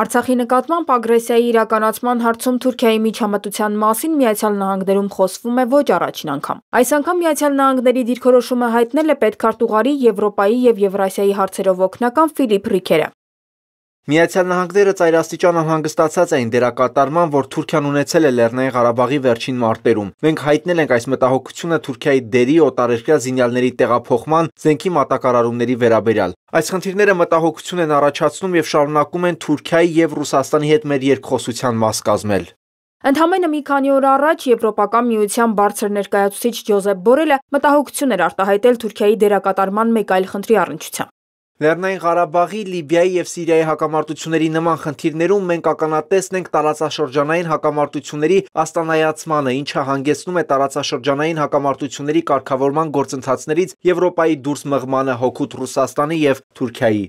Արցախի նկատմամբ ագրեսիայի իրականացման հարցում Թուրքիայի միջամտության մասին Միացյալ Նահանգներում խոսվում է ոչ առաջին անգամ։ Այս անգամ Միացյալ Նահանգների դիրքորոշումը հայտնել է պետքարտուղարի Եվրոպայի եւ Եվրասիայի հարցերով օգնական Ֆիլիպ Ռիքերը։ Միացյալ Նահանգները ծայրաստիճան անհանգստացած էին դերակատարման, որ Թուրքիան ունեցել է Լեռնային Ղարաբաղի վերջին մարտերում։ Մենք հայտնել ենք այս մտահոգությունը Թուրքիայի դերի օտարերկրյա զինյալների տեղափոխման, զենքի մատակարարումների վերաբերյալ։ Այս խնդիրները մտահոգություն են առաջացնում եւ շարունակում են Թուրքիայի եւ Ռուսաստանի հետ մեր երկխոսության մաս կազմել։ Ընդամենը մի քանի օր առաջ Եվրոպական միության բարձր ներկայացուցիչ Ջոզեփ Բորելը մտահոգություն էր արտահայտել Թուրքիայի դերակատարման մեկ այլ խնդրի առնչությամբ։ Լեռնային Ղարաբաղի, Լիբիայի և Սիրիայի հակամարտությունների նման խնդիրներում մենք ականատեսն ենք տարածաշրջանային հակամարտությունների աստանայացմանը, ինչը հանգեցնում է տարածաշրջանային հակամարտությունների կարգավորման գործընթացներից Եվրոպայի դուրս մղմանը՝ հօգուտ Ռուսաստանի և Թուրքիայի։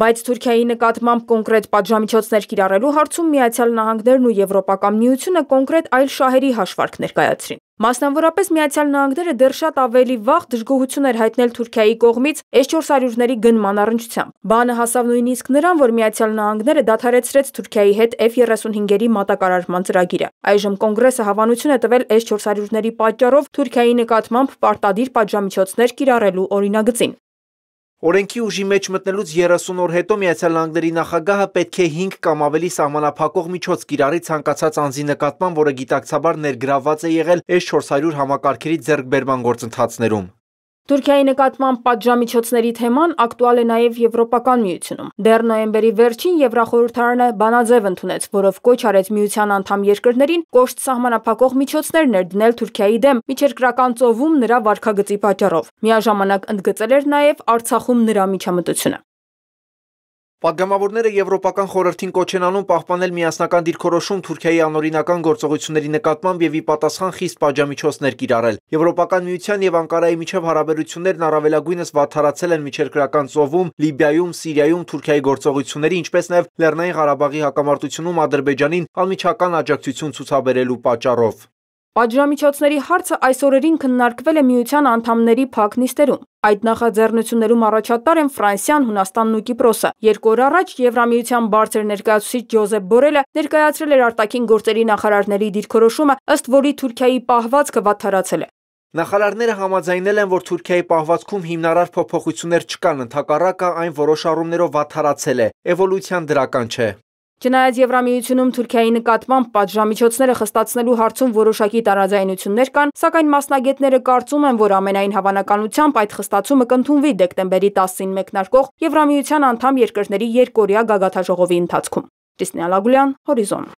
Բայց Թուրքիայի նկատմամբ կոնկրետ պատժամիջոցներ կիրառելու հարցում ԱՄՆ-ն ու Եվրոպական միությունը կոնկրետ այլ շահերի հաշվարկ ներկայացրին։ Մասնավորապես Միացյալ Նահանգները դեռ շատ ավելի վաղ դժգոհություն էր հայտնել Թուրքիայի կողմից S400-ների գնման առնչությամբ։ Բանը հասավ նույնիսկ նրան, որ Միացյալ Նահանգները դադարեցրեց Թուրքիայի հետ F-35-երի մատակարարման ծրագիրը։ Այժմ Կոնգրեսը հավանություն է տվել S400-ների պատճառով Թուրքիայի նկատմամբ պարտադիր պատժամիջոցներ կիրառելու օրինագծին։ Օրենքի ուժի մեջ մտնելուց 30 օր հետո Միացյալ Նահանգների նախագահը պետք է 5 կամ ավելի սահմանափակող միջոց կիրառի ցանկացած անձի նկատմամբ, որը գիտակցաբար ներգրավված է եղել S400 համակարգերի ձեռքբերման գործընթացներում։ Թուրքիայի նկատմամբ պատժամիջոցների թեման ակտուալ է նաև Եվրոպական միությունում։ Դեռ նոյեմբերի վերջին Եվրախորհրդարանը բանաձև ընդունեց, որով կոչ արեց միության անդամ երկրներին կոշտ սահմանափակող միջոցներ ներդնել Թուրքիայի դեմ միջերկրական ծովում նրա վարքագծի պատճառով։ Միաժամանակ ընդգծել էր նաև Արցախում նրա միջամտությունը։ Պատգամավորները Եվրոպական խորհրդին կոչ են անում պահպանել միասնական դիրքորոշում Թուրքիայի անօրինական գործողությունների նկատմամբ եւ ի պատասխան խիստ պատժամիջոցներ կիրառել։ Եվրոպական միության եւ Անկարայի միջև հարաբերություններն առավելագույնս վատթարացել են միջերկրական ծովում, Լիբիայում, Սիրիայում Թուրքիայի գործողությունների, ինչպես նաեւ Լեռնային Ղարաբաղի հակամարտությունում Ադրբեջանին անմիջական աջակցություն ցուցաբերելու պատճառով։ Պատժամիջոցների հարցը այս օրերին քննարկվել է միության անդամների փակ նիստերում։ Այդ նախաձեռնություններում առաջատար են Ֆրանսիան, Հունաստանն ու Կիպրոսը։ Երկու օր առաջ Եվրամիության բարձր ներկայացուցիչ Ջոզեփ Բորելը ներկայացրել էր արտաքին գործերի նախարարների դիրքորոշումը, ըստ որի Թուրքիայի պահվածքը վատթարացել է։ Նախարարները համաձայնել են, որ Թուրքիայի պահվածքում հիմնարար փոփոխություններ չկան, ընդհակառակը այն որոշ առումներով վատթարացել է, էվոլյուցիան դրական չէ։ Չնայած Եվրամիությունում Թուրքիայի նկատմամբ պատժամիջոցները խստացնելու հարցում որոշակի տարաձայնություններ կան, սակայն մասնագետները կարծում են, որ ամենայն հավանականությամբ այդ խստացումը կընդունվի դեկտեմբերի 10-ին մեկնարկող Եվրամիության անդամ երկրների երկօրյա գագաթաժողովի ընթացքում։ Տեսնե Ալագուլյան, Հորիզոն։